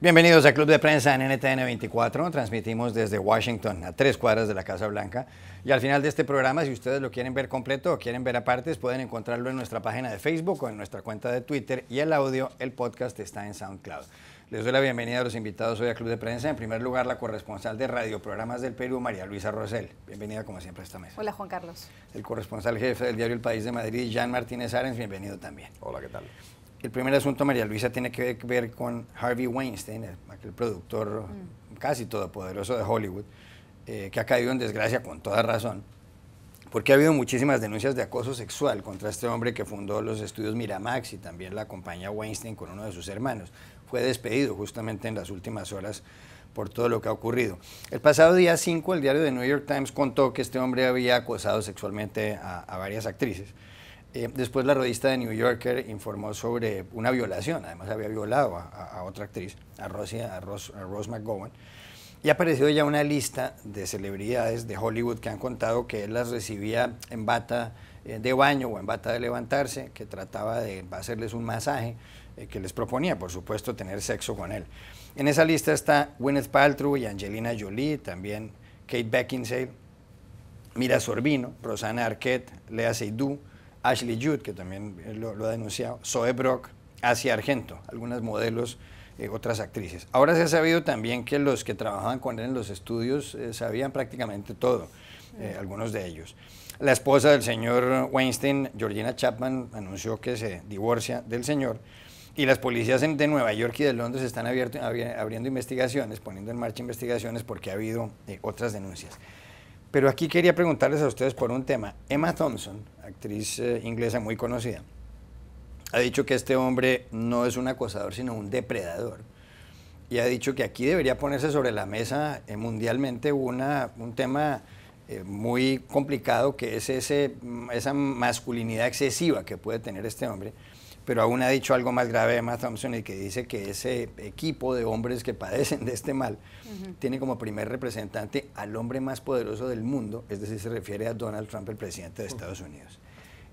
Bienvenidos a Club de Prensa en NTN 24. Transmitimos desde Washington a tres cuadras de la Casa Blanca. Y al final de este programa, si ustedes lo quieren ver completo o quieren ver aparte, pueden encontrarlo en nuestra página de Facebook o en nuestra cuenta de Twitter. Y el audio, el podcast, está en SoundCloud. Les doy la bienvenida a los invitados hoy a Club de Prensa. En primer lugar, la corresponsal de Radio Programas del Perú, María Luisa Rosell. Bienvenida, como siempre, a esta mesa. Hola, Juan Carlos. El corresponsal jefe del diario El País de Madrid, Jan Martínez Arens. Bienvenido también. Hola, ¿qué tal? el primer asunto, María Luisa, tiene que ver con Harvey Weinstein, aquel productor mm. casi todopoderoso de Hollywood, eh, que ha caído en desgracia con toda razón, porque ha habido muchísimas denuncias de acoso sexual contra este hombre que fundó los estudios Miramax y también la compañía Weinstein con uno de sus hermanos. Fue despedido justamente en las últimas horas por todo lo que ha ocurrido. El pasado día 5, el diario de New York Times contó que este hombre había acosado sexualmente a varias actrices. Eh, después la revista de New Yorker informó sobre una violación, además había violado a, otra actriz, a Rose, McGowan, y ha aparecido ya una lista de celebridades de Hollywood que han contado que él las recibía en bata eh, de baño o en bata de levantarse, que trataba de hacerles un masaje, eh, que les proponía, por supuesto, tener sexo con él. En esa lista está Gwyneth Paltrow y Angelina Jolie, también Kate Beckinsale, Mira Sorbino, Rosana Arquette, Lea Seydoux, Ashley Judd, que también eh, lo, ha denunciado, Zoe Brock, Asia Argento, algunas modelos, eh, otras actrices. Ahora se ha sabido también que los que trabajaban con él en los estudios eh, sabían prácticamente todo, mm. algunos de ellos. La esposa del señor Weinstein, Georgina Chapman, anunció que se divorcia del señor y las policías de Nueva York y de Londres están abriendo investigaciones, poniendo en marcha investigaciones porque ha habido otras denuncias. Pero aquí quería preguntarles a ustedes por un tema. Emma Thompson, actriz eh, inglesa muy conocida, ha dicho que este hombre no es un acosador, sino un depredador. Y ha dicho que aquí debería ponerse sobre la mesa eh, mundialmente un tema eh, muy complicado que es mm, esa masculinidad excesiva que puede tener este hombre pero aún ha dicho algo más grave Matt Thompson y que dice que ese equipo de hombres que padecen de este mal tiene como primer representante al hombre más poderoso del mundo, es decir, se refiere a Donald Trump, el presidente de Estados Unidos.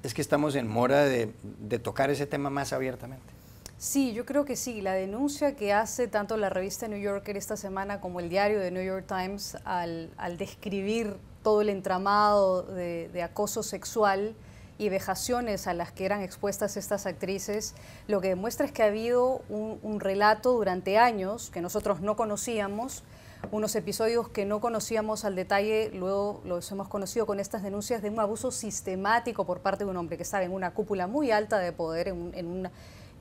Es que estamos en mora de, tocar ese tema más abiertamente. Sí, yo creo que sí. La denuncia que hace tanto la revista New Yorker esta semana como el diario de New York Times al, describir todo el entramado de acoso sexual y vejaciones a las que eran expuestas estas actrices, lo que demuestra es que ha habido un, relato durante años que nosotros no conocíamos, unos episodios que no conocíamos al detalle, luego los hemos conocido con estas denuncias de un abuso sistemático por parte de un hombre que estaba en una cúpula muy alta de poder, en, en, una,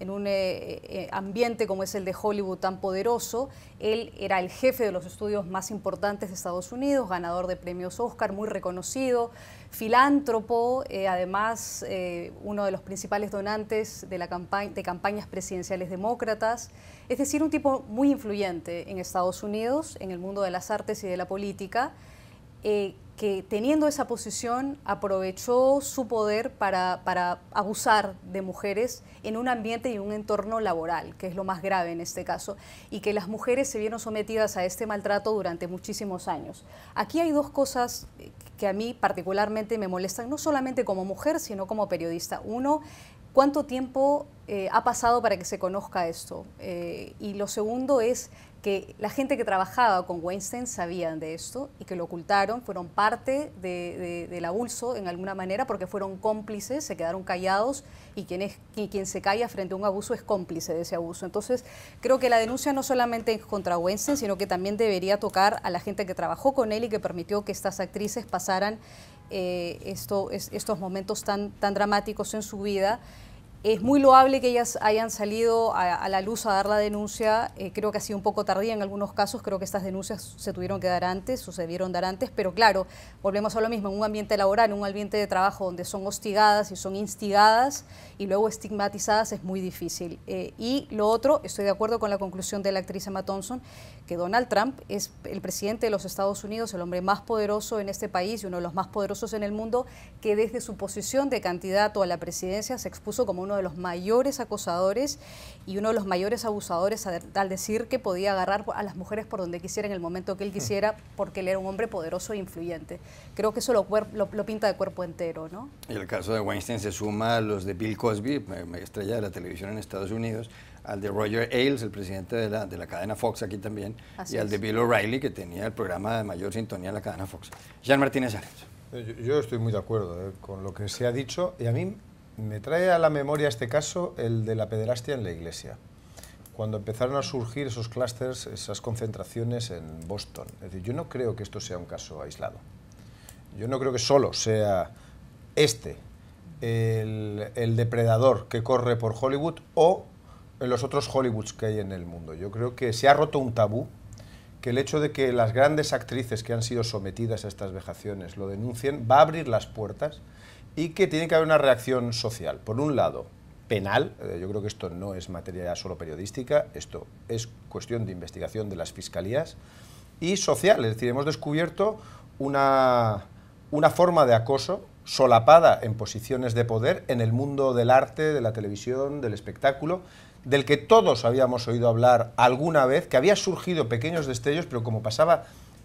en un eh, eh, ambiente como es el de Hollywood tan poderoso. Él era el jefe de los estudios más importantes de Estados Unidos, ganador de premios Oscar, muy reconocido, filántropo, eh, además uno de los principales donantes de, la campaña de campañas presidenciales demócratas. Es decir, un tipo muy influyente en Estados Unidos, en el mundo de las artes y de la política que teniendo esa posición aprovechó su poder para, abusar de mujeres en un ambiente y un entorno laboral, que es lo más grave en este caso, y que las mujeres se vieron sometidas a este maltrato durante muchísimos años. Aquí hay dos cosas eh, que a mí particularmente me molestan, no solamente como mujer, sino como periodista. Uno, ¿Cuánto tiempo eh, ha pasado para que se conozca esto? Eh, y lo segundo es que la gente que trabajaba con Weinstein sabían de esto y que lo ocultaron, fueron parte de, del abuso en alguna manera porque fueron cómplices, se quedaron callados y quien, se calla frente a un abuso es cómplice de ese abuso. Entonces, creo que la denuncia no solamente es contra Weinstein, sino que también debería tocar a la gente que trabajó con él y que permitió que estas actrices pasaran eh, estos momentos tan, tan dramáticos en su vida es muy loable que ellas hayan salido a, la luz a dar la denuncia. Eh, creo que ha sido un poco tardía en algunos casos. Creo que estas denuncias se tuvieron que dar antes sucedieron dar antes. Pero claro, volvemos a lo mismo. En un ambiente laboral, en un ambiente de trabajo donde son hostigadas y son instigadas y luego estigmatizadas es muy difícil. Eh, y lo otro, estoy de acuerdo con la conclusión de la actriz Emma Thompson, que Donald Trump es el presidente de los Estados Unidos, el hombre más poderoso en este país y uno de los más poderosos en el mundo, que desde su posición de candidato a la presidencia se expuso como uno uno de los mayores acosadores y uno de los mayores abusadores al decir que podía agarrar a las mujeres por donde quisiera en el momento que él quisiera porque él era un hombre poderoso e influyente. Creo que eso lo, lo, pinta de cuerpo entero, ¿no? Y el caso de Weinstein se suma a los de Bill Cosby, estrella de la televisión en Estados Unidos, al de Roger Ailes, el presidente de la, de la cadena Fox aquí también, y al de Bill O'Reilly, que tenía el programa de mayor sintonía en la cadena Fox. Jean Martínez Yo, estoy muy de acuerdo eh, con lo que se ha dicho y a mí me trae a la memoria este caso el de la pederastia en la iglesia, cuando empezaron a surgir esos clústeres, esas concentraciones en Boston. Es decir, yo no creo que esto sea un caso aislado. Yo no creo que solo sea este el, el depredador que corre por Hollywood o en los otros Hollywoods que hay en el mundo. Yo creo que se ha roto un tabú que el hecho de que las grandes actrices que han sido sometidas a estas vejaciones lo denuncien va a abrir las puertas y que tiene que haber una reacción social. Por un lado, penal, eh, yo creo que esto no es materia solo periodística, esto es cuestión de investigación de las fiscalías, y social, es decir, hemos descubierto una, una forma de acoso solapada en posiciones de poder en el mundo del arte, de la televisión, del espectáculo, del que todos habíamos oído hablar alguna vez, que había surgido pequeños destellos, pero como pasaba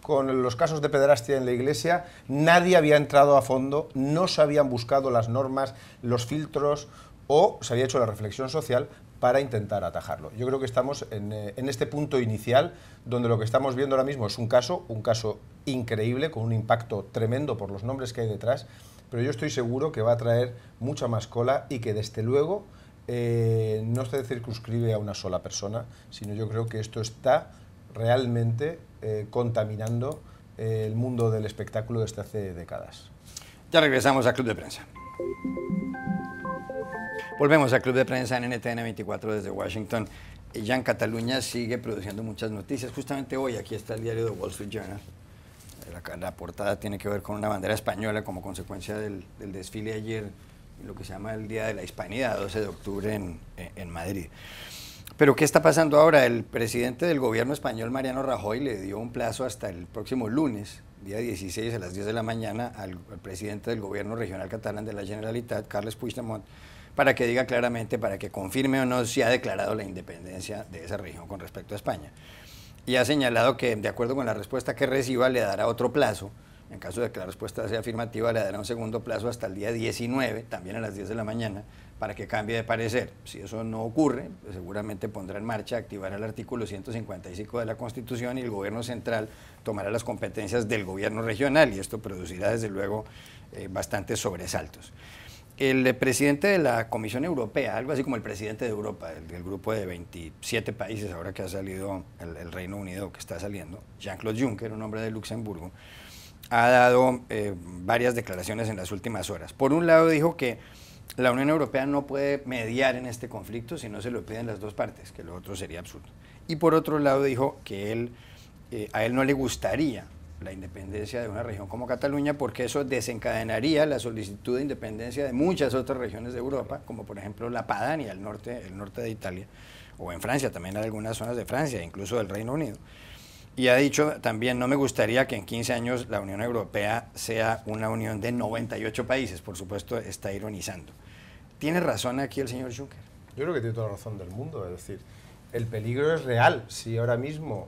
con los casos de pederastia en la iglesia, nadie había entrado a fondo, no se habían buscado las normas, los filtros o se había hecho la reflexión social para intentar atajarlo. Yo creo que estamos eh, en, este punto inicial donde lo que estamos viendo ahora mismo es un caso, un caso increíble, con un impacto tremendo por los nombres que hay detrás, pero yo estoy seguro que va a traer mucha más cola y que desde luego eh, no se circunscribe a una sola persona, sino yo creo que esto está realmente eh, contaminando eh, el mundo del espectáculo desde este hace décadas. Ya regresamos a Club de Prensa. Volvemos al Club de Prensa en NTN 24 desde Washington. y Ya en Cataluña sigue produciendo muchas noticias. Justamente hoy aquí está el diario de Wall Street Journal. Eh, la, portada tiene que ver con una bandera española como consecuencia del, desfile ayer, lo que se llama el Día de la Hispanidad, 12 de octubre en Madrid. Pero ¿qué está pasando ahora? El presidente del gobierno español, Mariano Rajoy, le dio un plazo hasta el próximo lunes, día 16 a las 10 de la mañana, al, presidente del gobierno regional catalán de la Generalitat, Carles Puigdemont, para que diga claramente, para que confirme o no si ha declarado la independencia de esa región con respecto a España. Y ha señalado que, de acuerdo con la respuesta que reciba, le dará otro plazo. En caso de que la respuesta sea afirmativa, le dará un segundo plazo hasta el día 19, también a las 10 de la mañana, para que cambie de parecer. Si eso no ocurre, pues seguramente pondrá en marcha, activar el artículo 155 de la Constitución y el gobierno central tomará las competencias del gobierno regional y esto producirá desde luego eh, bastantes sobresaltos. El eh, presidente de la Comisión Europea, algo así como el presidente de Europa, el, grupo de 27 países ahora que ha salido el, Reino Unido, que está saliendo, Jean-Claude Juncker, un hombre de Luxemburgo, ha dado eh, varias declaraciones en las últimas horas. Por un lado dijo que la Unión Europea no puede mediar en este conflicto si no se lo piden las dos partes, que lo otro sería absurdo. Y por otro lado dijo que él, eh, a él no le gustaría la independencia de una región como Cataluña porque eso desencadenaría la solicitud de independencia de muchas otras regiones de Europa, como por ejemplo la Padania, el norte, de Italia, o en Francia, también algunas zonas de Francia, incluso del Reino Unido. Y ha dicho también, no me gustaría que en 15 años la Unión Europea sea una unión de 98 países, por supuesto está ironizando. ¿Tiene razón aquí el señor Juncker? Yo creo que tiene toda la razón del mundo. Es decir, el peligro es real. Si ahora mismo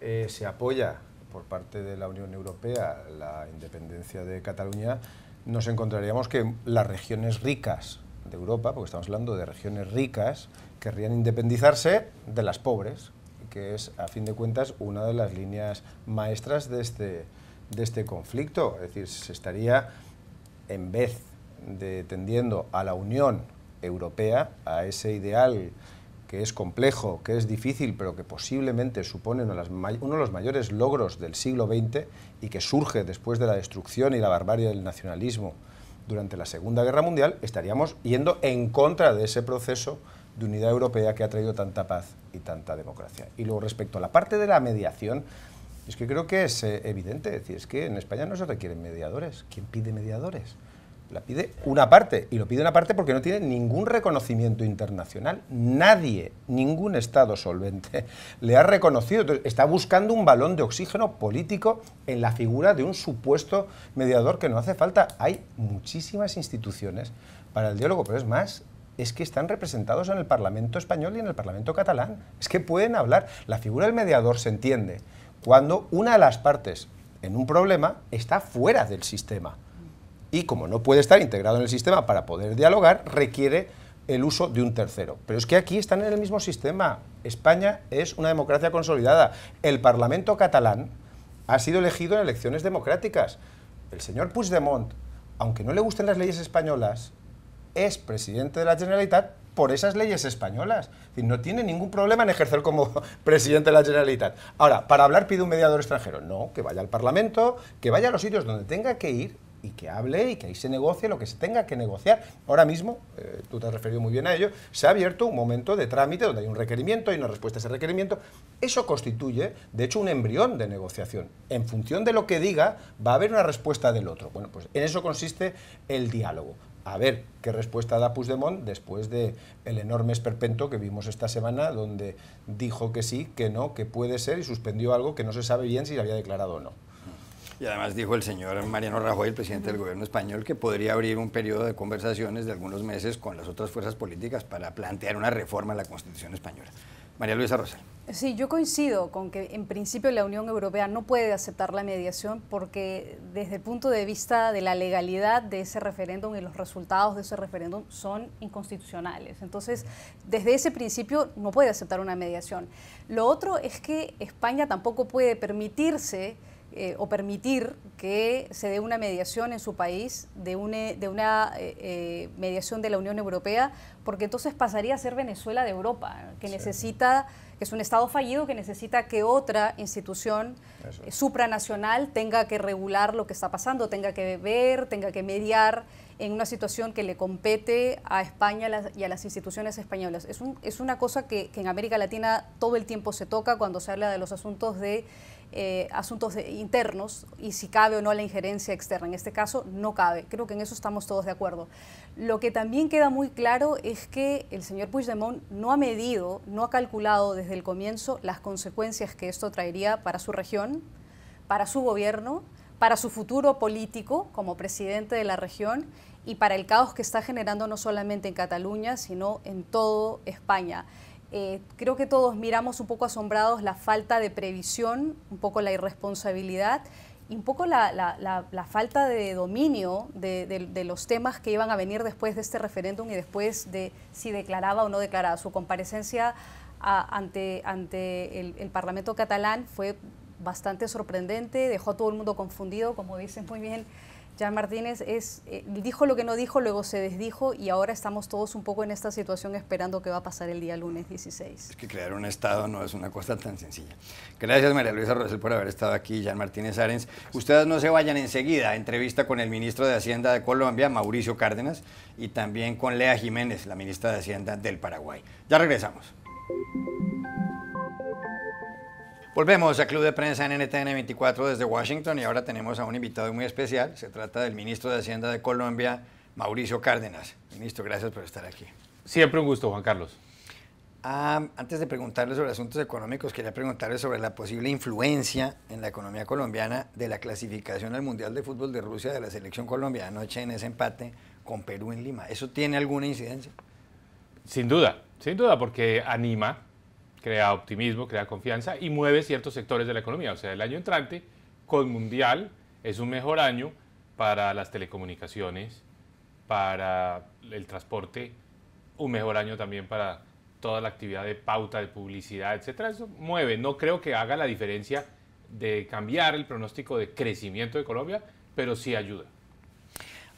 eh, se apoya por parte de la Unión Europea la independencia de Cataluña, nos encontraríamos que las regiones ricas de Europa, porque estamos hablando de regiones ricas, querrían independizarse de las pobres, que es, a fin de cuentas, una de las líneas maestras de este, de este conflicto. Es decir, se estaría, en vez de, tendiendo a la Unión Europea, a ese ideal que es complejo, que es difícil, pero que posiblemente supone uno de, los mayores logros del siglo XX y que surge después de la destrucción y la barbarie del nacionalismo durante la Segunda Guerra Mundial, estaríamos yendo en contra de ese proceso de unidad europea que ha traído tanta paz y tanta democracia. Y luego respecto a la parte de la mediación, es que creo que es eh, evidente, decir, es que en España no se requieren mediadores. ¿Quién pide mediadores? La pide una parte, y lo pide una parte porque no tiene ningún reconocimiento internacional. Nadie, ningún Estado solvente, le ha reconocido. está buscando un balón de oxígeno político en la figura de un supuesto mediador que no hace falta. Hay muchísimas instituciones para el diálogo, pero es más, es que están representados en el Parlamento español y en el Parlamento catalán. Es que pueden hablar. La figura del mediador se entiende cuando una de las partes en un problema está fuera del sistema y como no puede estar integrado en el sistema para poder dialogar, requiere el uso de un tercero. Pero es que aquí están en el mismo sistema. España es una democracia consolidada. El Parlamento catalán ha sido elegido en elecciones democráticas. El señor Puigdemont, aunque no le gusten las leyes españolas, es presidente de la Generalitat por esas leyes españolas. no tiene ningún problema en ejercer como presidente de la Generalitat. Ahora, para hablar pide un mediador extranjero. No, que vaya al Parlamento, que vaya a los sitios donde tenga que ir y que hable y que ahí se negocie lo que se tenga que negociar. Ahora mismo, eh, tú te has referido muy bien a ello, se ha abierto un momento de trámite donde hay un requerimiento, y una respuesta a ese requerimiento. Eso constituye, de hecho, un embrión de negociación. En función de lo que diga, va a haber una respuesta del otro. Bueno, pues en eso consiste el diálogo. A ver qué respuesta da Puigdemont después de el enorme esperpento que vimos esta semana, donde dijo que sí, que no, que puede ser y suspendió algo que no se sabe bien si se había declarado o no. Y además dijo el señor Mariano Rajoy, el presidente del gobierno español, que podría abrir un periodo de conversaciones de algunos meses con las otras fuerzas políticas para plantear una reforma a la Constitución española. María Luisa Rosal. Sí, yo coincido con que en principio la Unión Europea no puede aceptar la mediación porque desde el punto de vista de la legalidad de ese referéndum y los resultados de ese referéndum son inconstitucionales. Entonces, desde ese principio no puede aceptar una mediación. Lo otro es que España tampoco puede permitirse eh, o permitir que se dé una mediación en su país, de, eh, de una eh, mediación de la Unión Europea, porque entonces pasaría a ser Venezuela de Europa, que necesita, que es un Estado fallido, que necesita que otra institución supranacional tenga que regular lo que está pasando, tenga que ver, tenga que mediar en una situación que le compete a España y a las instituciones españolas. Es, una cosa que en América Latina todo el tiempo se toca cuando se habla de los asuntos de eh, asuntos internos y si cabe o no la injerencia externa. En este caso no cabe. Creo que en eso estamos todos de acuerdo. Lo que también queda muy claro es que el señor Puigdemont no ha medido, no ha calculado desde el comienzo las consecuencias que esto traería para su región, para su gobierno, para su futuro político como presidente de la región y para el caos que está generando no solamente en Cataluña, sino en todo España. Eh, creo que todos miramos un poco asombrados la falta de previsión, un poco la irresponsabilidad y un poco la, falta de dominio de, los temas que iban a venir después de este referéndum y después de si declaraba o no declaraba. Su comparecencia ante, ante el, el Parlamento catalán fue bastante sorprendente, dejó a todo el mundo confundido, como dicen muy bien Jan Martínez es, eh, dijo lo que no dijo, luego se desdijo y ahora estamos todos un poco en esta situación esperando qué va a pasar el día lunes 16. Es que crear un Estado no es una cosa tan sencilla. Gracias María Luisa Rosel por haber estado aquí, Jan Martínez Arens. Ustedes no se vayan enseguida, entrevista con el ministro de Hacienda de Colombia, Mauricio Cárdenas, y también con Lea Jiménez, la ministra de Hacienda del Paraguay. Ya regresamos. Volvemos a Club de Prensa en NTN 24 desde Washington y ahora tenemos a un invitado muy especial. Se trata del ministro de Hacienda de Colombia, Mauricio Cárdenas. Ministro, gracias por estar aquí. Siempre un gusto, Juan Carlos. Ah, antes de preguntarle sobre asuntos económicos, quería preguntarle sobre la posible influencia en la economía colombiana de la clasificación al Mundial de Fútbol de Rusia de la selección colombiana anoche en ese empate con Perú en Lima. ¿Eso tiene alguna incidencia? Sin duda, sin duda, porque anima crea optimismo, crea confianza y mueve ciertos sectores de la economía. O sea, el año entrante con Mundial es un mejor año para las telecomunicaciones, para el transporte, un mejor año también para toda la actividad de pauta, de publicidad, etcétera. Eso mueve. No creo que haga la diferencia de cambiar el pronóstico de crecimiento de Colombia, pero sí ayuda.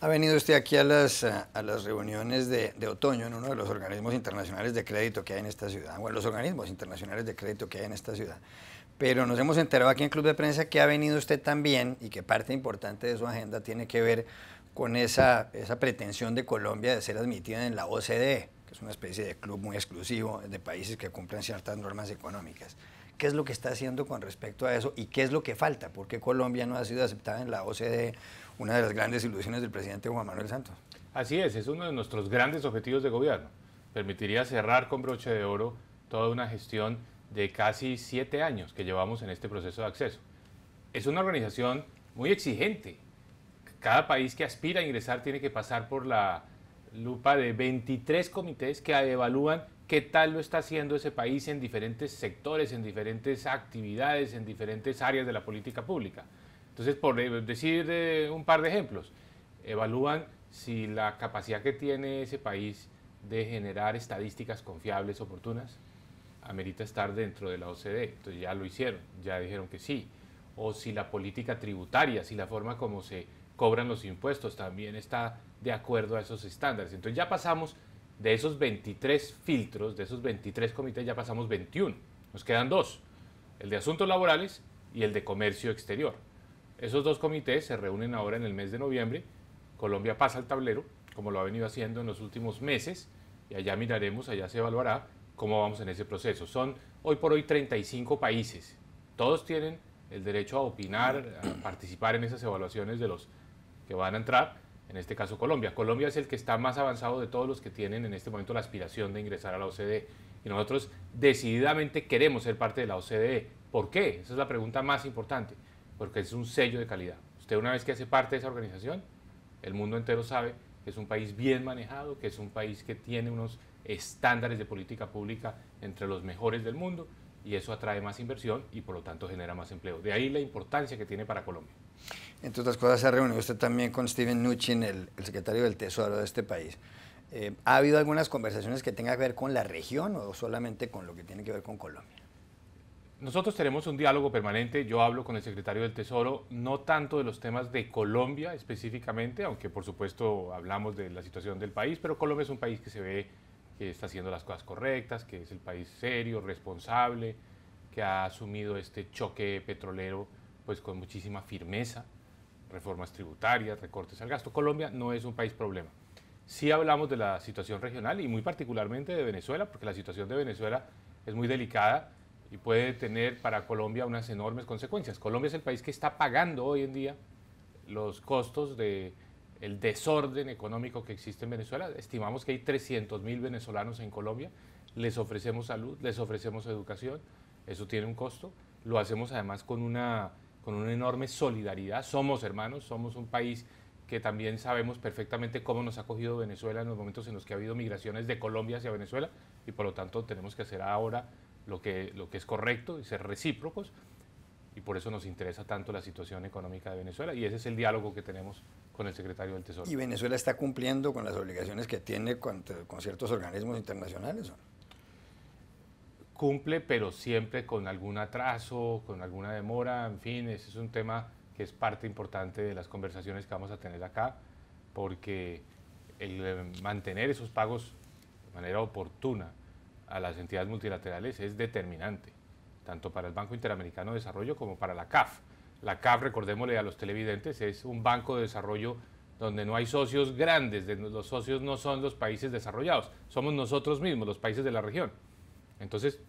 Ha venido usted aquí a las, eh, a las reuniones de, otoño en uno de los organismos internacionales de crédito que hay en esta ciudad, o en los organismos internacionales de crédito que hay en esta ciudad. Pero nos hemos enterado aquí en Club de Prensa que ha venido usted también y que parte importante de su agenda tiene que ver con esa, esa pretensión de Colombia de ser admitida en la OCDE, que es una especie de club muy exclusivo de países que cumplen ciertas normas económicas. ¿Qué es lo que está haciendo con respecto a eso y qué es lo que falta? ¿Por qué Colombia no ha sido aceptada en la OCDE? una de las grandes ilusiones del presidente Juan Manuel Santos. Así es, es uno de nuestros grandes objetivos de gobierno. Permitiría cerrar con broche de oro toda una gestión de casi siete años que llevamos en este proceso de acceso. Es una organización muy exigente. Cada país que aspira a ingresar tiene que pasar por la lupa de 23 comités que evalúan qué tal lo está haciendo ese país en diferentes sectores, en diferentes actividades, en diferentes áreas de la política pública. Entonces, por e, decir eh, un par de ejemplos, evalúan si la capacidad que tiene ese país de generar estadísticas confiables, oportunas, amerita estar dentro de la OCDE. Entonces ya lo hicieron, ya dijeron que sí. O si la política tributaria, si la forma como se cobran los impuestos también está de acuerdo a esos estándares. Entonces ya pasamos de esos 23 filtros, de esos 23 comités, ya pasamos 21. Nos quedan dos, el de asuntos laborales y el de comercio exterior. Esos dos comités se reúnen ahora en el mes de noviembre. Colombia pasa al tablero, como lo ha venido haciendo en los últimos meses, y allá miraremos, allá se evaluará cómo vamos en ese proceso. Son hoy por hoy 35 países. Todos tienen el derecho a opinar, a participar en esas evaluaciones de los que van a entrar, en este caso Colombia. Colombia es el que está más avanzado de todos los que tienen en este momento la aspiración de ingresar a la OCDE. Y nosotros decididamente queremos ser parte de la OCDE. ¿Por qué? Esa es la pregunta más importante porque es un sello de calidad. Usted una vez que hace parte de esa organización, el mundo entero sabe que es un país bien manejado, que es un país que tiene unos estándares de política pública entre los mejores del mundo y eso atrae más inversión y por lo tanto genera más empleo. De ahí la importancia que tiene para Colombia. Entre otras cosas, se ha reunido usted también con Steven Nuchin, el, secretario del Tesoro de este país. Eh, ¿Ha habido algunas conversaciones que tengan que ver con la región o solamente con lo que tiene que ver con Colombia? Nosotros tenemos un diálogo permanente, yo hablo con el secretario del Tesoro, no tanto de los temas de Colombia específicamente, aunque por supuesto hablamos de la situación del país, pero Colombia es un país que se ve que está haciendo las cosas correctas, que es el país serio, responsable, que ha asumido este choque petrolero pues con muchísima firmeza, reformas tributarias, recortes al gasto. Colombia no es un país problema. Sí hablamos de la situación regional y muy particularmente de Venezuela, porque la situación de Venezuela es muy delicada y puede tener para Colombia unas enormes consecuencias. Colombia es el país que está pagando hoy en día los costos de desorden económico que existe en Venezuela. Estimamos que hay 300.000 venezolanos en Colombia. Les ofrecemos salud, les ofrecemos educación. Eso tiene un costo. Lo hacemos además con una, con una enorme solidaridad. Somos hermanos, somos un país que también sabemos perfectamente cómo nos ha cogido Venezuela en los momentos en los que ha habido migraciones de Colombia hacia Venezuela y por lo tanto tenemos que hacer ahora lo que, lo que es correcto y ser recíprocos. Y por eso nos interesa tanto la situación económica de Venezuela. Y ese es el diálogo que tenemos con el secretario del Tesoro. ¿Y Venezuela está cumpliendo con las obligaciones que tiene con, ciertos organismos internacionales? Cumple, pero siempre con algún atraso, con alguna demora. En fin, ese es un tema que es parte importante de las conversaciones que vamos a tener acá, porque el eh, mantener esos pagos de manera oportuna a las entidades multilaterales es determinante, tanto para el Banco Interamericano de Desarrollo como para la CAF. La CAF, recordémosle a los televidentes, es un banco de desarrollo donde no hay socios grandes, los socios no son los países desarrollados, somos nosotros mismos, los países de la región. Entonces,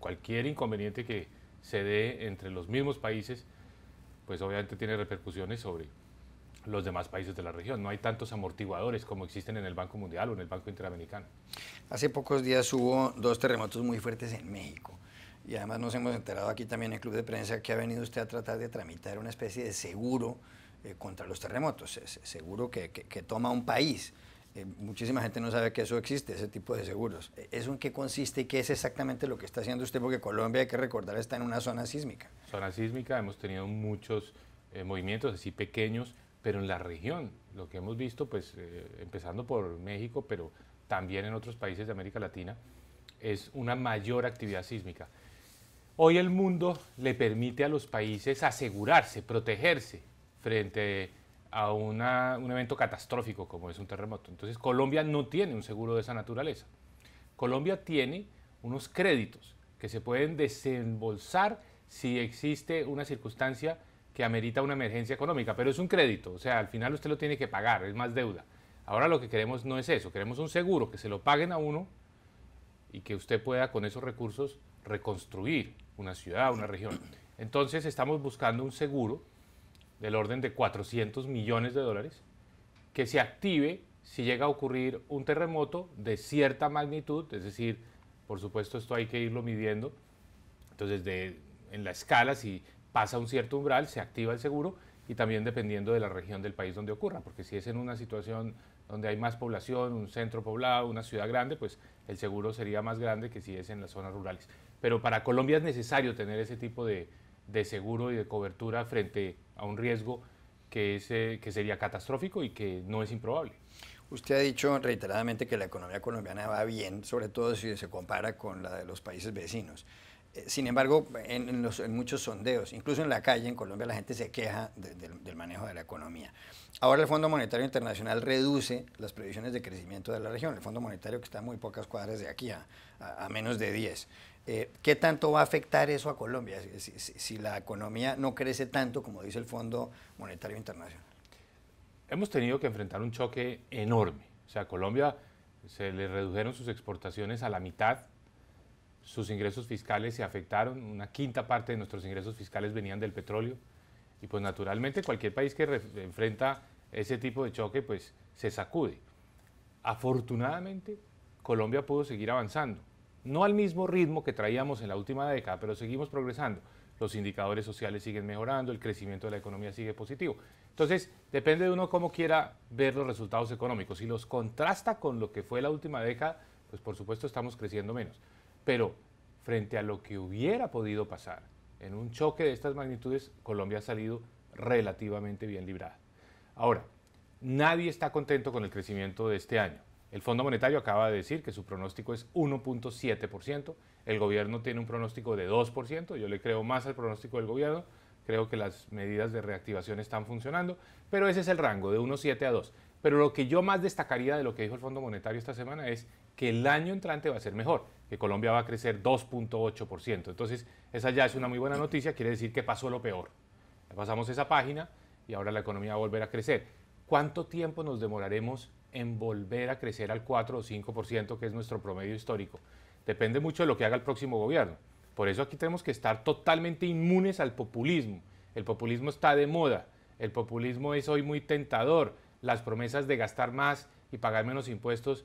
cualquier inconveniente que se dé entre los mismos países, pues obviamente tiene repercusiones sobre los demás países de la región. No hay tantos amortiguadores como existen en el Banco Mundial o en el Banco Interamericano. Hace pocos días hubo dos terremotos muy fuertes en México. Y además nos hemos enterado aquí también en el Club de Prensa que ha venido usted a tratar de tramitar una especie de seguro eh, contra los terremotos, seguro que, que, toma un país. Eh, muchísima gente no sabe que eso existe, ese tipo de seguros. Eh, ¿Eso en qué consiste y qué es exactamente lo que está haciendo usted? Porque Colombia, hay que recordar, está en una zona sísmica. Zona sísmica, hemos tenido muchos movimientos así pequeños, pero en la región, lo que hemos visto, pues eh, empezando por México, pero también en otros países de América Latina, es una mayor actividad sísmica. Hoy el mundo le permite a los países asegurarse, protegerse frente a un evento catastrófico como es un terremoto. Entonces Colombia no tiene un seguro de esa naturaleza. Colombia tiene unos créditos que se pueden desembolsar si existe una circunstancia que amerita una emergencia económica, pero es un crédito, o sea, al final usted lo tiene que pagar, es más deuda. Ahora lo que queremos no es eso, queremos un seguro que se lo paguen a uno y que usted pueda con esos recursos reconstruir una ciudad, una región. Entonces estamos buscando un seguro del orden de 400 millones de dólares que se active si llega a ocurrir un terremoto de cierta magnitud, es decir, por supuesto esto hay que irlo midiendo, entonces de, en la escala, si pasa un cierto umbral, se activa el seguro y también dependiendo de la región del país donde ocurra, porque si es en una situación donde hay más población, un centro poblado, una ciudad grande, pues el seguro sería más grande que si es en las zonas rurales. Pero para Colombia es necesario tener ese tipo de, seguro y de cobertura frente a un riesgo que, es, eh, que sería catastrófico y que no es improbable. Usted ha dicho reiteradamente que la economía colombiana va bien, sobre todo si se compara con la de los países vecinos. Eh, sin embargo, en, muchos sondeos, incluso en la calle en Colombia, la gente se queja del manejo de la economía. Ahora el Fondo Monetario Internacional reduce las previsiones de crecimiento de la región. El Fondo Monetario que está a muy pocas cuadras de aquí, a, menos de 10. Eh, ¿Qué tanto va a afectar eso a Colombia si, la economía no crece tanto como dice el Fondo Monetario Internacional? Hemos tenido que enfrentar un choque enorme. O sea, Colombia se le redujeron sus exportaciones a la mitad sus ingresos fiscales se afectaron, una quinta parte de nuestros ingresos fiscales venían del petróleo y pues naturalmente cualquier país que enfrenta ese tipo de choque pues se sacude. Afortunadamente Colombia pudo seguir avanzando, no al mismo ritmo que traíamos en la última década, pero seguimos progresando. Los indicadores sociales siguen mejorando, el crecimiento de la economía sigue positivo. Entonces, depende de uno cómo quiera ver los resultados económicos. Si los contrasta con lo que fue la última década, pues por supuesto estamos creciendo menos. Pero frente a lo que hubiera podido pasar en un choque de estas magnitudes, Colombia ha salido relativamente bien librada. Ahora, nadie está contento con el crecimiento de este año. El Fondo Monetario acaba de decir que su pronóstico es 1.7%, el gobierno tiene un pronóstico de 2%, yo le creo más al pronóstico del gobierno, creo que las medidas de reactivación están funcionando, pero ese es el rango de 1.7 a 2. Pero lo que yo más destacaría de lo que dijo el Fondo Monetario esta semana es que el año entrante va a ser mejor, que Colombia va a crecer 2.8%. Entonces, esa ya es una muy buena noticia, quiere decir que pasó lo peor. Pasamos esa página y ahora la economía va a volver a crecer. ¿Cuánto tiempo nos demoraremos en volver a crecer al 4 o 5%, que es nuestro promedio histórico? Depende mucho de lo que haga el próximo gobierno. Por eso aquí tenemos que estar totalmente inmunes al populismo. El populismo está de moda, el populismo es hoy muy tentador. Las promesas de gastar más y pagar menos impuestos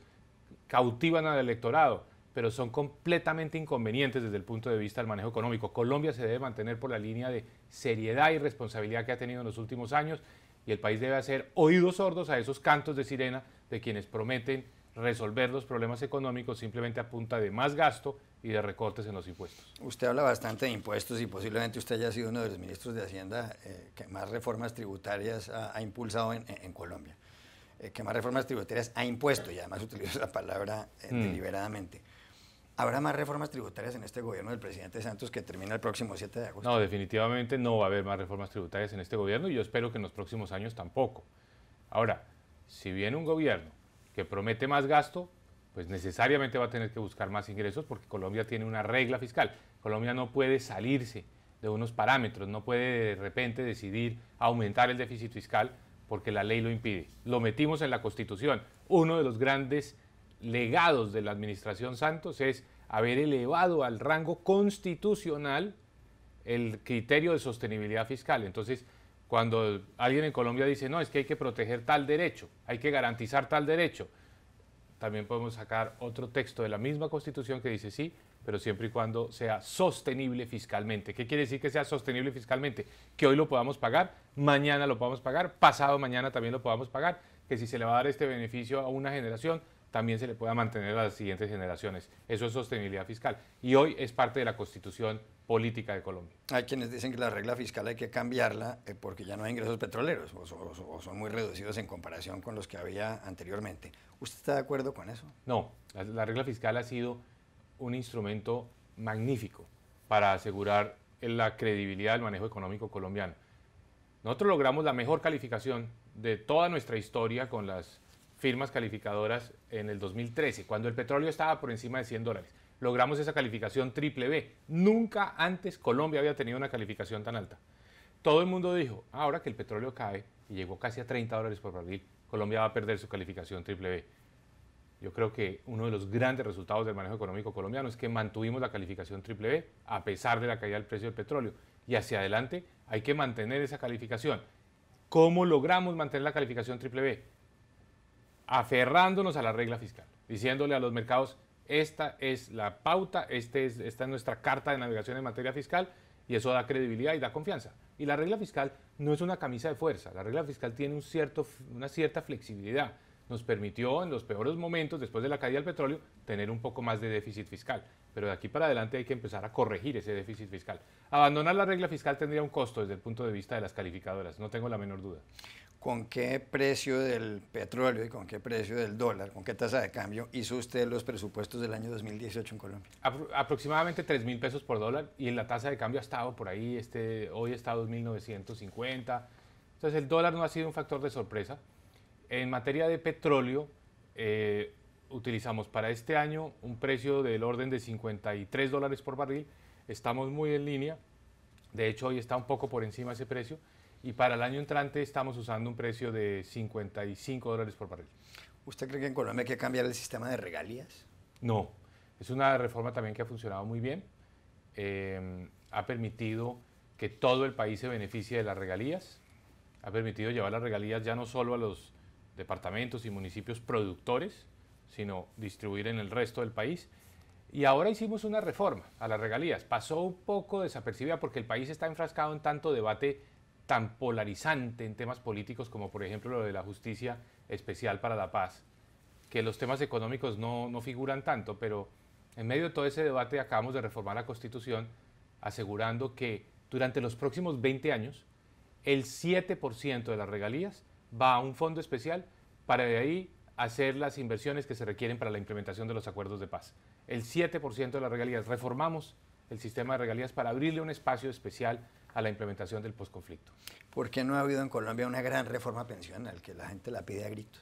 cautivan al electorado, pero son completamente inconvenientes desde el punto de vista del manejo económico. Colombia se debe mantener por la línea de seriedad y responsabilidad que ha tenido en los últimos años y el país debe hacer oídos sordos a esos cantos de sirena de quienes prometen resolver los problemas económicos simplemente a punta de más gasto y de recortes en los impuestos. Usted habla bastante de impuestos y posiblemente usted haya sido uno de los ministros de Hacienda eh, que más reformas tributarias ha, impulsado en Colombia. Eh, que más reformas tributarias ha impuesto, y además utilizo la palabra eh, mm. deliberadamente. ¿Habrá más reformas tributarias en este gobierno del presidente Santos que termina el próximo 7 de agosto? No, definitivamente no va a haber más reformas tributarias en este gobierno y yo espero que en los próximos años tampoco. Ahora, si viene un gobierno que promete más gasto, pues necesariamente va a tener que buscar más ingresos porque Colombia tiene una regla fiscal. Colombia no puede salirse de unos parámetros, no puede de repente decidir aumentar el déficit fiscal porque la ley lo impide. Lo metimos en la Constitución. Uno de los grandes legados de la administración Santos es haber elevado al rango constitucional el criterio de sostenibilidad fiscal. Entonces, cuando alguien en Colombia dice, no, es que hay que proteger tal derecho, hay que garantizar tal derecho, también podemos sacar otro texto de la misma Constitución que dice, sí, pero siempre y cuando sea sostenible fiscalmente. ¿Qué quiere decir que sea sostenible fiscalmente? Que hoy lo podamos pagar, mañana lo podamos pagar, pasado mañana también lo podamos pagar, que si se le va a dar este beneficio a una generación, también se le pueda mantener a las siguientes generaciones. Eso es sostenibilidad fiscal. Y hoy es parte de la constitución política de Colombia. Hay quienes dicen que la regla fiscal hay que cambiarla eh, porque ya no hay ingresos petroleros o, son muy reducidos en comparación con los que había anteriormente. ¿Usted está de acuerdo con eso? No, la regla fiscal ha sido un instrumento magnífico para asegurar la credibilidad del manejo económico colombiano. Nosotros logramos la mejor calificación de toda nuestra historia con las firmas calificadoras en el 2013, cuando el petróleo estaba por encima de 100 dólares. Logramos esa calificación triple B. Nunca antes Colombia había tenido una calificación tan alta. Todo el mundo dijo, ahora que el petróleo cae y llegó casi a 30 dólares por barril, Colombia va a perder su calificación triple B. Yo creo que uno de los grandes resultados del manejo económico colombiano es que mantuvimos la calificación triple B a pesar de la caída del precio del petróleo. Y hacia adelante hay que mantener esa calificación. ¿Cómo logramos mantener la calificación triple B? Aferrándonos a la regla fiscal, diciéndole a los mercados, esta es la pauta, este esta es nuestra carta de navegación en materia fiscal y eso da credibilidad y da confianza. Y la regla fiscal no es una camisa de fuerza, la regla fiscal tiene una cierta flexibilidad nos permitió en los peores momentos, después de la caída del petróleo, tener un poco más de déficit fiscal. Pero de aquí para adelante hay que empezar a corregir ese déficit fiscal. Abandonar la regla fiscal tendría un costo desde el punto de vista de las calificadoras, no tengo la menor duda. ¿Con qué precio del petróleo y con qué precio del dólar, con qué tasa de cambio hizo usted los presupuestos del año 2018 en Colombia? aproximadamente 3 mil pesos por dólar y la tasa de cambio ha estado por ahí, este, hoy está 2.950. Entonces el dólar no ha sido un factor de sorpresa. En materia de petróleo, eh, utilizamos para este año un precio del orden de 53 dólares por barril. Estamos muy en línea. De hecho, hoy está un poco por encima ese precio. Y para el año entrante estamos usando un precio de 55 dólares por barril. ¿Usted cree que en Colombia hay que cambiar el sistema de regalías? No. Es una reforma también que ha funcionado muy bien. Em, ha permitido que todo el país se beneficie de las regalías. Ha permitido llevar las regalías ya no solo a los departamentos y municipios productores, sino distribuir en el resto del país. Y ahora hicimos una reforma a las regalías. Pasó un poco desapercibida porque el país está enfrascado en tanto debate tan polarizante en temas políticos como por ejemplo lo de la justicia especial para la paz, que los temas económicos no, figuran tanto, pero en medio de todo ese debate acabamos de reformar la Constitución asegurando que durante los próximos 20 años el 7% de las regalías va a un fondo especial para de ahí hacer las inversiones que se requieren para la implementación de los acuerdos de paz. El 7% de las regalías. Reformamos el sistema de regalías para abrirle un espacio especial a la implementación del posconflicto. ¿Por qué no ha habido en Colombia una gran reforma pensional que la gente la pide a gritos?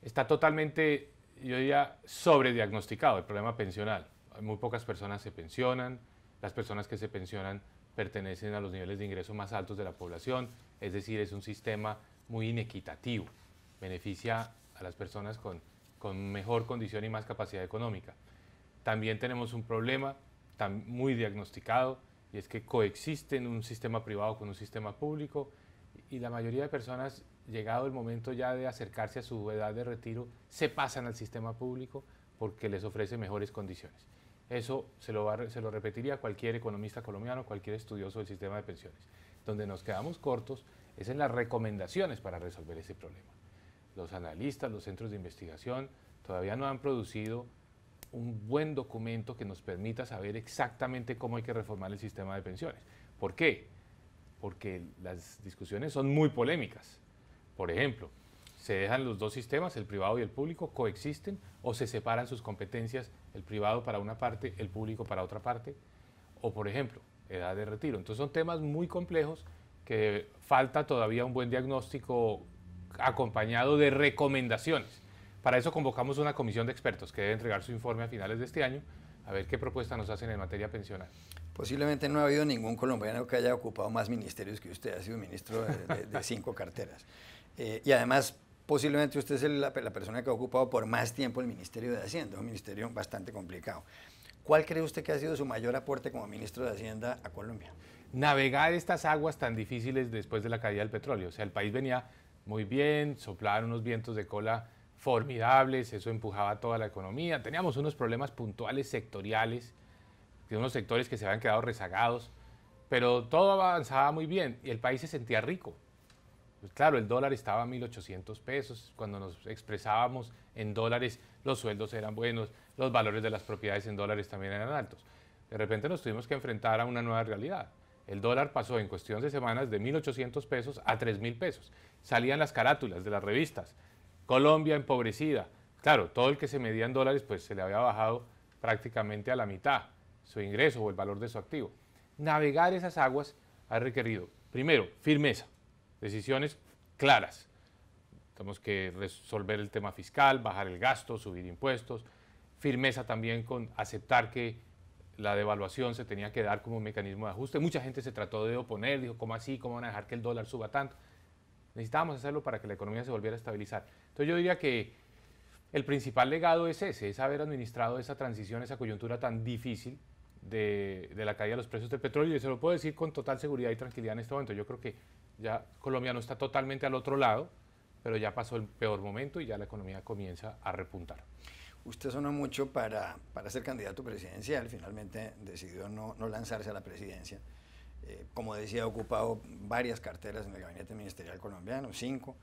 Está totalmente, yo diría, sobrediagnosticado el problema pensional. Muy pocas personas se pensionan, las personas que se pensionan pertenecen a los niveles de ingreso más altos de la población, es decir, es un sistema muy inequitativo. Beneficia a las personas con, con mejor condición y más capacidad económica. También tenemos un problema tan, muy diagnosticado y es que coexisten un sistema privado con un sistema público y la mayoría de personas, llegado el momento ya de acercarse a su edad de retiro, se pasan al sistema público porque les ofrece mejores condiciones. Eso se lo, se lo repetiría cualquier economista colombiano, cualquier estudioso del sistema de pensiones. Donde nos quedamos cortos es en las recomendaciones para resolver ese problema. Los analistas, los centros de investigación todavía no han producido un buen documento que nos permita saber exactamente cómo hay que reformar el sistema de pensiones. ¿Por qué? Porque las discusiones son muy polémicas. Por ejemplo, se dejan los dos sistemas, el privado y el público, coexisten o se separan sus competencias, el privado para una parte, el público para otra parte, o por ejemplo, edad de retiro. Entonces son temas muy complejos que falta todavía un buen diagnóstico acompañado de recomendaciones. Para eso convocamos una comisión de expertos que debe entregar su informe a finales de este año, a ver qué propuestas nos hacen en materia pensional. Posiblemente no ha habido ningún colombiano que haya ocupado más ministerios que usted, ha sido ministro de, cinco carteras. Eh, y además, posiblemente usted es la, persona que ha ocupado por más tiempo el Ministerio de Hacienda, un ministerio bastante complicado. ¿Cuál cree usted que ha sido su mayor aporte como ministro de Hacienda a Colombia? navegar estas aguas tan difíciles después de la caída del petróleo. O sea, el país venía muy bien, soplaban unos vientos de cola formidables, eso empujaba toda la economía. Teníamos unos problemas puntuales, sectoriales, de unos sectores que se habían quedado rezagados, pero todo avanzaba muy bien y el país se sentía rico. Pues claro, el dólar estaba a 1.800 pesos, cuando nos expresábamos en dólares los sueldos eran buenos, los valores de las propiedades en dólares también eran altos. De repente nos tuvimos que enfrentar a una nueva realidad el dólar pasó en cuestión de semanas de 1.800 pesos a 3.000 pesos. Salían las carátulas de las revistas. Colombia empobrecida. Claro, todo el que se medía en dólares pues se le había bajado prácticamente a la mitad su ingreso o el valor de su activo. Navegar esas aguas ha requerido, primero, firmeza, decisiones claras. Tenemos que resolver el tema fiscal, bajar el gasto, subir impuestos, firmeza también con aceptar que la devaluación se tenía que dar como un mecanismo de ajuste. Mucha gente se trató de oponer, dijo, ¿cómo así? ¿Cómo van a dejar que el dólar suba tanto? Necesitábamos hacerlo para que la economía se volviera a estabilizar. Entonces yo diría que el principal legado es ese, es haber administrado esa transición, esa coyuntura tan difícil de, de la caída de los precios del petróleo. Y se lo puedo decir con total seguridad y tranquilidad en este momento. Yo creo que ya Colombia no está totalmente al otro lado, pero ya pasó el peor momento y ya la economía comienza a repuntar usted sonó mucho para, para ser candidato presidencial, finalmente decidió no, lanzarse a la presidencia. Eh, como decía, ha ocupado varias carteras en el gabinete ministerial colombiano, cinco.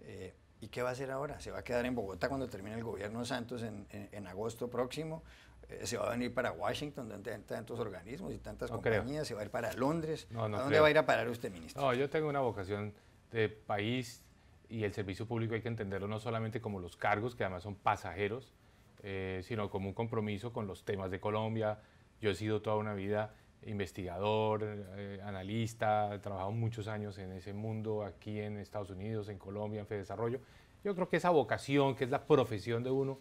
Eh, ¿Y qué va a hacer ahora? ¿Se va a quedar en Bogotá cuando termine el gobierno Santos en, en, agosto próximo? Eh, ¿Se va a venir para Washington, donde hay tantos organismos y tantas compañías? ¿Se va a ir para Londres? ¿A dónde va a ir a parar usted, ministro? No, yo tengo una vocación de país y el servicio público hay que entenderlo no solamente como los cargos, que además son pasajeros, eh, sino como un compromiso con los temas de Colombia. Yo he sido toda una vida investigador, eh, analista, he trabajado muchos años en ese mundo, aquí en Estados Unidos, en Colombia, en Desarrollo. Yo creo que esa vocación, que es la profesión de uno,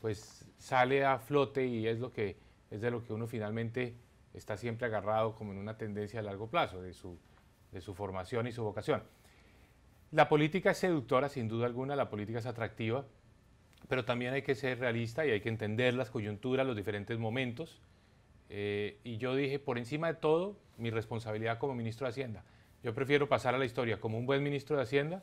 pues sale a flote y es, lo que, es de lo que uno finalmente está siempre agarrado como en una tendencia a largo plazo, de su formación y su vocación. La política es seductora, sin duda alguna, la política es atractiva, pero también hay que ser realista y hay que entender las coyunturas, los diferentes momentos. Eh, y yo dije, por encima de todo, mi responsabilidad como ministro de Hacienda. Yo prefiero pasar a la historia como un buen ministro de Hacienda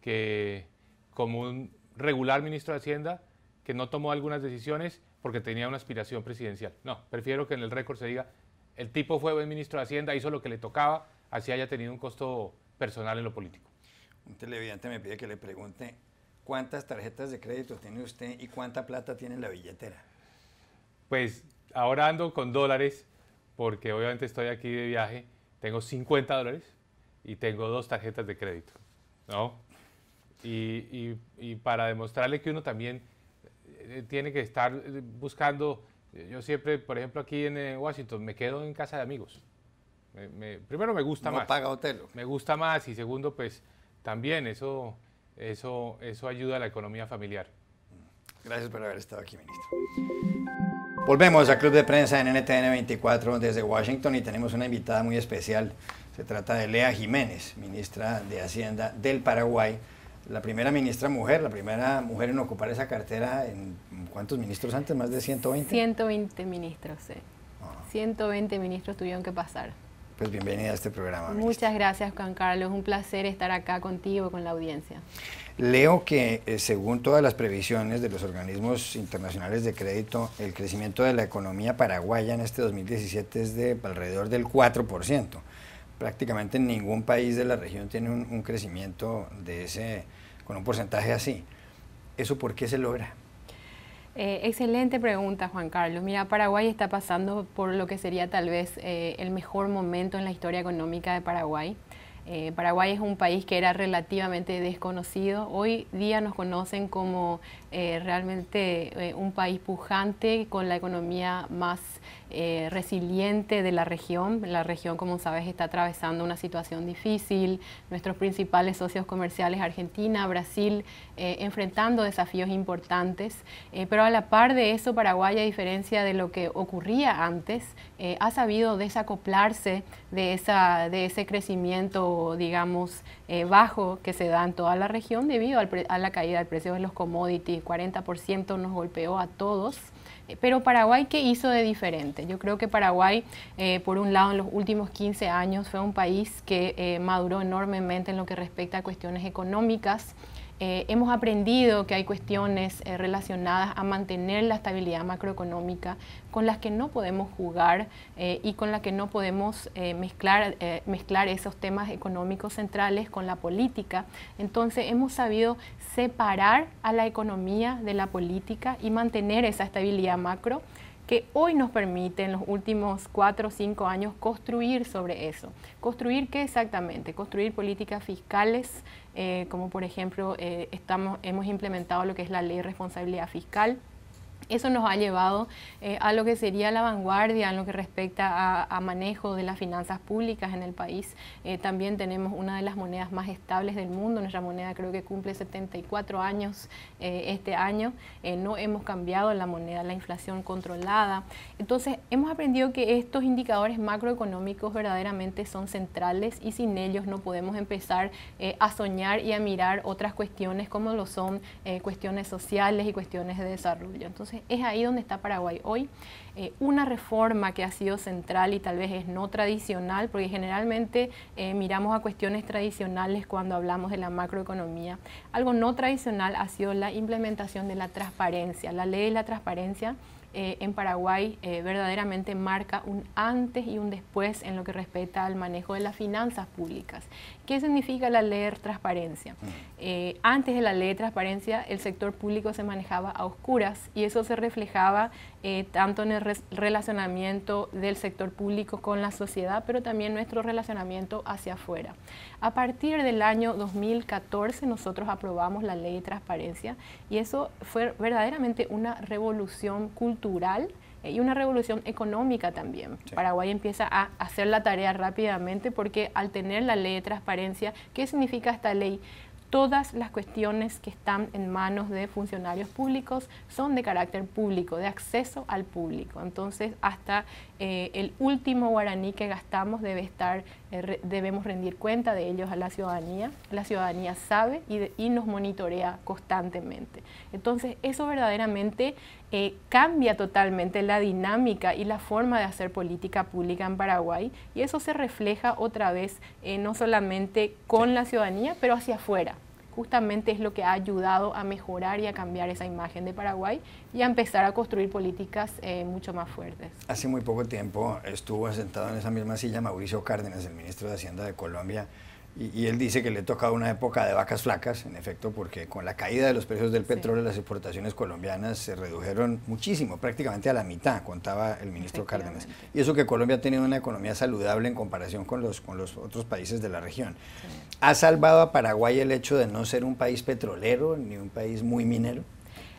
que como un regular ministro de Hacienda que no tomó algunas decisiones porque tenía una aspiración presidencial. No, prefiero que en el récord se diga, el tipo fue buen ministro de Hacienda, hizo lo que le tocaba, así haya tenido un costo personal en lo político. Un televidente me pide que le pregunte ¿Cuántas tarjetas de crédito tiene usted y cuánta plata tiene en la billetera? Pues ahora ando con dólares, porque obviamente estoy aquí de viaje. Tengo 50 dólares y tengo dos tarjetas de crédito, ¿no? Y, para demostrarle que uno también eh, eh, tiene que estar eh, buscando. Yo siempre, por ejemplo, aquí en Washington me quedo en casa de amigos. primero me gusta no más. paga hotel. Me gusta más y segundo, pues también eso eso, eso ayuda a la economía familiar. Gracias por haber estado aquí, ministro. Volvemos a Club de Prensa en NTN 24 desde Washington y tenemos una invitada muy especial. Se trata de Lea Jiménez, ministra de Hacienda del Paraguay, la primera ministra mujer, la primera mujer en ocupar esa cartera en cuántos ministros antes, más de 120. 120 ministros, sí. 120 ah. ministros tuvieron que pasar pues bienvenida a este programa. Muchas gracias, Juan Carlos. Un placer estar acá contigo, con la audiencia. Leo que eh, según todas las previsiones de los organismos internacionales de crédito, el crecimiento de la economía paraguaya en este 2017 es de alrededor del 4%. Prácticamente ningún país de la región tiene un, un crecimiento de ese, con un porcentaje así. ¿Eso por qué se logra? Eh, excelente pregunta, Juan Carlos. Mira, Paraguay está pasando por lo que sería tal vez eh, el mejor momento en la historia económica de Paraguay. Eh, Paraguay es un país que era relativamente desconocido. Hoy día nos conocen como eh, realmente eh, un país pujante con la economía más eh, resiliente de la región. La región, como sabes, está atravesando una situación difícil. Nuestros principales socios comerciales, Argentina, Brasil, enfrentando desafíos importantes. pero a la par de eso, Paraguay, a diferencia de lo que ocurría antes, ha sabido desacoplarse de, esa, de ese crecimiento, digamos, eh, bajo que se da en toda la región debido a la caída del precio de los commodities. 40% nos golpeó a todos. Eh, pero Paraguay, ¿qué hizo de diferente? Yo creo que Paraguay, eh, por un lado, en los últimos 15 años fue un país que maduró enormemente en lo que respecta a cuestiones económicas, eh, hemos aprendido que hay cuestiones eh, relacionadas a mantener la estabilidad macroeconómica con las que no podemos jugar eh, y con las que no podemos mezclar esos temas económicos centrales con la política. Entonces hemos sabido separar a la economía de la política y mantener esa estabilidad macro que hoy nos permite en los últimos cuatro o cinco años construir sobre eso. ¿Construir qué exactamente? Construir políticas fiscales, eh, como por ejemplo eh, estamos, hemos implementado lo que es la ley de responsabilidad fiscal, eso nos ha llevado eh, a lo que sería la vanguardia en lo que respecta a, manejo de las finanzas públicas en el país. Eh, también tenemos una de las monedas más estables del mundo. Nuestra moneda creo que cumple 74 años eh, este año. no hemos cambiado la moneda, la inflación controlada. Entonces, hemos aprendido que estos indicadores macroeconómicos verdaderamente son centrales y sin ellos no podemos empezar a soñar y a mirar otras cuestiones como lo son cuestiones sociales y cuestiones de desarrollo. Entonces, es ahí donde está Paraguay hoy. Eh, una reforma que ha sido central y tal vez es no tradicional, porque generalmente eh, miramos a cuestiones tradicionales cuando hablamos de la macroeconomía. Algo no tradicional ha sido la implementación de la transparencia, la ley de la transparencia. Eh, en Paraguay verdaderamente marca un antes y un después en lo que respecta al manejo de las finanzas públicas. ¿Qué significa la ley de transparencia? Mm. Eh, antes de la ley de transparencia, el sector público se manejaba a oscuras y eso se reflejaba eh, tanto en el relacionamiento del sector público con la sociedad, pero también nuestro relacionamiento hacia afuera. A partir del año 2014 nosotros aprobamos la ley de transparencia y eso fue verdaderamente una revolución cultural y una revolución económica también. Paraguay empieza a hacer la tarea rápidamente porque al tener la ley de transparencia, ¿qué significa esta ley? Todas las cuestiones que están en manos de funcionarios públicos son de carácter público, de acceso al público. Entonces, hasta eh, el último guaraní que gastamos debe estar, eh, debemos rendir cuenta de ellos a la ciudadanía. La ciudadanía sabe y, y nos monitorea constantemente. Entonces, eso verdaderamente eh, cambia totalmente la dinámica y la forma de hacer política pública en Paraguay y eso se refleja otra vez eh, no solamente con la ciudadanía, pero hacia afuera. Justamente es lo que ha ayudado a mejorar y a cambiar esa imagen de Paraguay y a empezar a construir políticas eh, mucho más fuertes. Hace muy poco tiempo estuvo sentado en esa misma silla Mauricio Cárdenas, el ministro de Hacienda de Colombia, y, él dice que le tocado una época de vacas flacas, en efecto, porque con la caída de los precios del petróleo, las exportaciones colombianas se redujeron muchísimo, prácticamente a la mitad, contaba el ministro Cárdenas. Y eso que Colombia ha tenido una economía saludable en comparación con los, con los otros países de la región. ¿Ha salvado a Paraguay el hecho de no ser un país petrolero ni un país muy minero?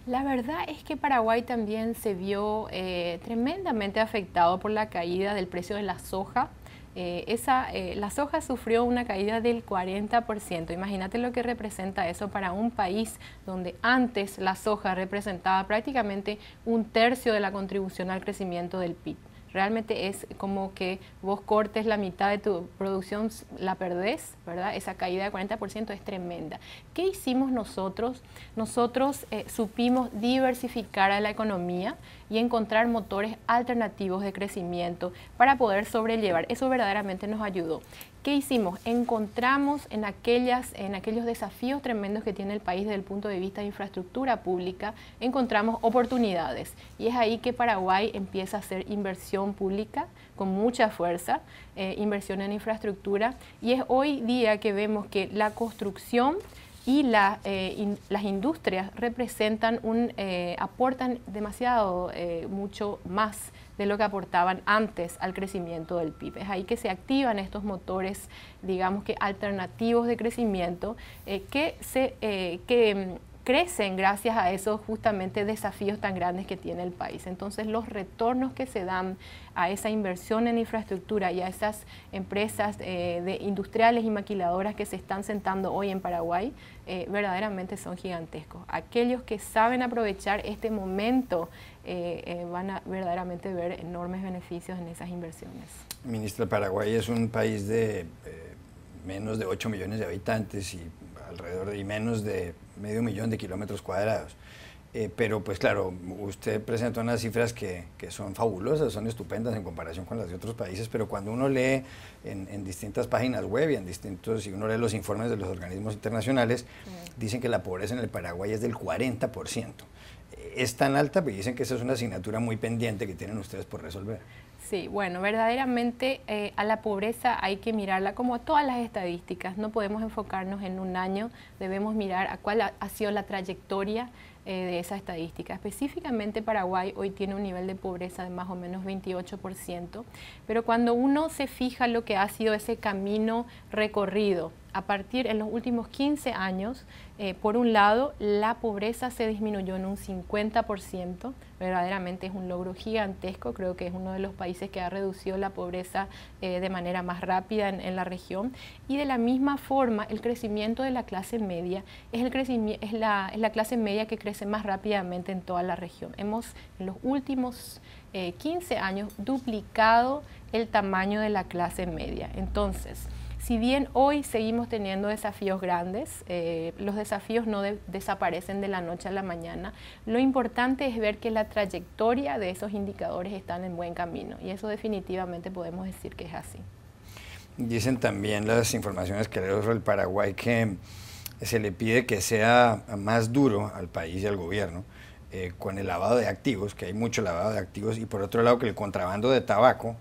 La verdad es que Paraguay también se vio eh, tremendamente afectado por la caída del precio de la soja eh, eh, la soja sufrió una caída del 40%. Imagínate lo que representa eso para un país donde antes la soja representaba prácticamente un tercio de la contribución al crecimiento del PIB. Realmente es como que vos cortes la mitad de tu producción, la perdés, ¿verdad? Esa caída del 40% es tremenda. ¿Qué hicimos nosotros? Nosotros eh, supimos diversificar a la economía y encontrar motores alternativos de crecimiento para poder sobrellevar. Eso verdaderamente nos ayudó. ¿Qué hicimos? Encontramos en, aquellas, en aquellos desafíos tremendos que tiene el país desde el punto de vista de infraestructura pública, encontramos oportunidades. Y es ahí que Paraguay empieza a hacer inversión pública con mucha fuerza, eh, inversión en infraestructura. Y es hoy día que vemos que la construcción y la, eh, las industrias representan un, eh, aportan demasiado, eh, mucho más de lo que aportaban antes al crecimiento del PIB. Es ahí que se activan estos motores, digamos que alternativos de crecimiento, que se... que, mm, crecen gracias a esos justamente desafíos tan grandes que tiene el país. Entonces los retornos que se dan a esa inversión en infraestructura y a esas empresas eh, de industriales y maquiladoras que se están sentando hoy en Paraguay eh, verdaderamente son gigantescos. Aquellos que saben aprovechar este momento eh, van a verdaderamente ver enormes beneficios en esas inversiones. Ministra, Paraguay es un país de menos de 8 millones de habitantes y alrededor de y menos de medio millón de kilómetros cuadrados. Eh, pero pues claro, usted presentó unas cifras que, que, son fabulosas, son estupendas en comparación con las de otros países, pero cuando uno lee en, distintas páginas web y en distintos, y uno lee los informes de los organismos internacionales, dicen que la pobreza en el Paraguay es del 40%. Es tan alta, que pues, dicen que esa es una asignatura muy pendiente que tienen ustedes por resolver. Sí, bueno, verdaderamente eh, a la pobreza hay que mirarla como a todas las estadísticas, no podemos enfocarnos en un año, debemos mirar a cuál ha, sido la trayectoria eh, de esa estadística. Específicamente Paraguay hoy tiene un nivel de pobreza de más o menos 28%, pero cuando uno se fija lo que ha sido ese camino recorrido, a partir en los últimos 15 años, eh, por un lado, la pobreza se disminuyó en un 50%, verdaderamente es un logro gigantesco, creo que es uno de los países que ha reducido la pobreza eh, de manera más rápida en, la región, y de la misma forma, el crecimiento de la clase media es, el crecimiento, es, la, clase media que crece más rápidamente en toda la región. Hemos, en los últimos 15 eh, años, duplicado el tamaño de la clase media. Entonces, si bien hoy seguimos teniendo desafíos grandes, eh, los desafíos no desaparecen de la noche a la mañana, lo importante es ver que la trayectoria de esos indicadores están en buen camino y eso definitivamente podemos decir que es así. Dicen también las informaciones que le sobre el Paraguay que eh, se le pide que sea más duro al país y al gobierno eh, con el lavado de activos, que hay mucho lavado de activos, y por otro lado que el contrabando de tabaco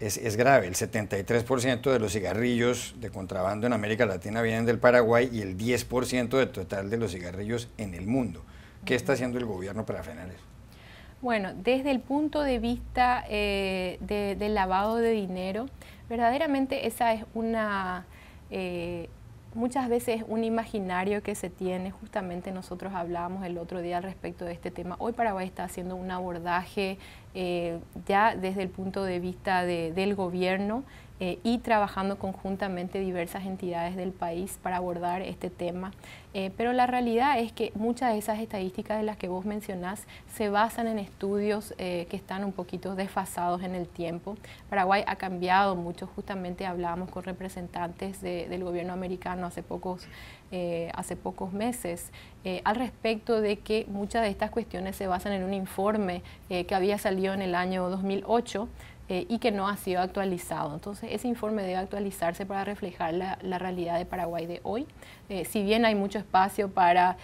es, grave. El 73% de los cigarrillos de contrabando en América Latina vienen del Paraguay y el 10% del total de los cigarrillos en el mundo. ¿Qué está haciendo el gobierno para frenar eso? Bueno, desde el punto de vista eh, del lavado de dinero, verdaderamente esa es una, eh, muchas veces un imaginario que se tiene. Justamente nosotros hablábamos el otro día al respecto de este tema. Hoy Paraguay está haciendo un abordaje eh, ya desde el punto de vista del gobierno eh, y trabajando conjuntamente diversas entidades del país para abordar este tema. Eh, pero la realidad es que muchas de esas estadísticas de las que vos mencionás se basan en estudios que están un poquito desfasados en el tiempo. Paraguay ha cambiado mucho, justamente hablábamos con representantes del gobierno americano hace pocos eh, hace pocos meses eh, al respecto de que muchas de estas cuestiones se basan en un informe eh, que había salido en el año 2008 y que no ha sido actualizado. Entonces, ese informe debe actualizarse para reflejar la, realidad de Paraguay de hoy. si bien hay mucho espacio para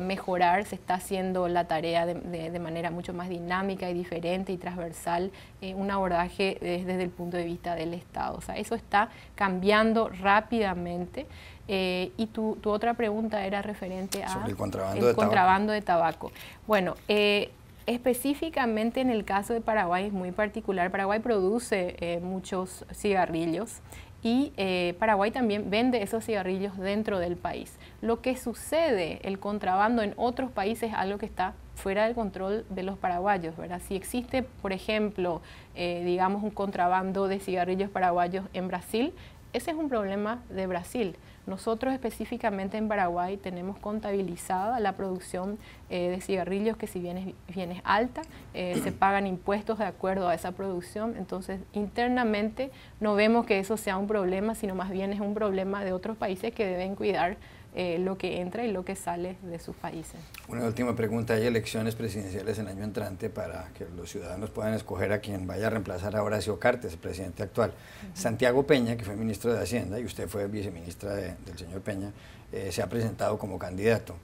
mejorar, se está haciendo la tarea de, manera mucho más dinámica y diferente y transversal, un abordaje desde, desde el punto de vista del Estado. O sea, eso está cambiando rápidamente. Eh, y tu, otra pregunta era referente a... contrabando, de, tabaco. Bueno, eh, específicamente en el caso de Paraguay es muy particular. Paraguay produce eh, muchos cigarrillos y Paraguay también vende esos cigarrillos dentro del país. Lo que sucede, el contrabando en otros países, es algo que está fuera del control de los paraguayos, Si existe, por ejemplo, digamos un contrabando de cigarrillos paraguayos en Brasil, ese es un problema de Brasil. Nosotros específicamente en Paraguay tenemos contabilizada la producción eh, de cigarrillos que si bien es, alta, eh, se pagan impuestos de acuerdo a esa producción, entonces internamente no vemos que eso sea un problema, sino más bien es un problema de otros países que deben cuidar eh, lo que entra y lo que sale de sus países. Una última pregunta, ¿hay elecciones presidenciales el año entrante para que los ciudadanos puedan escoger a quien vaya a reemplazar a Horacio Cartes, el presidente actual? Santiago Peña, que fue ministro de Hacienda y usted fue viceministra del señor Peña, eh, se ha presentado como candidato.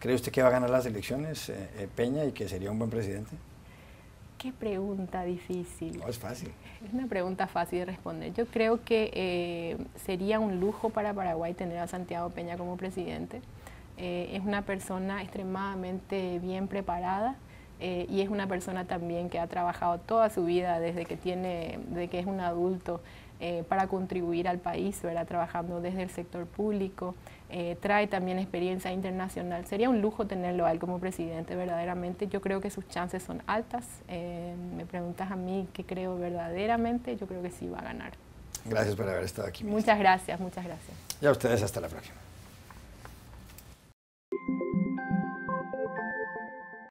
¿Cree usted que va a ganar las elecciones eh, Peña y que sería un buen presidente? Qué pregunta difícil. No es fácil. Es una pregunta fácil de responder. Yo creo que eh, sería un lujo para Paraguay tener a Santiago Peña como presidente. Eh, es una persona extremadamente bien preparada. Eh, y es una persona también que ha trabajado toda su vida desde que tiene, desde que es un adulto para contribuir al país, era trabajando desde el sector público, eh, trae también experiencia internacional. Sería un lujo tenerlo ahí como presidente, verdaderamente. Yo creo que sus chances son altas. Eh, me preguntas a mí qué creo verdaderamente, yo creo que sí va a ganar. Gracias por haber estado aquí. Muchas gracias, muchas gracias. Y a ustedes hasta la próxima.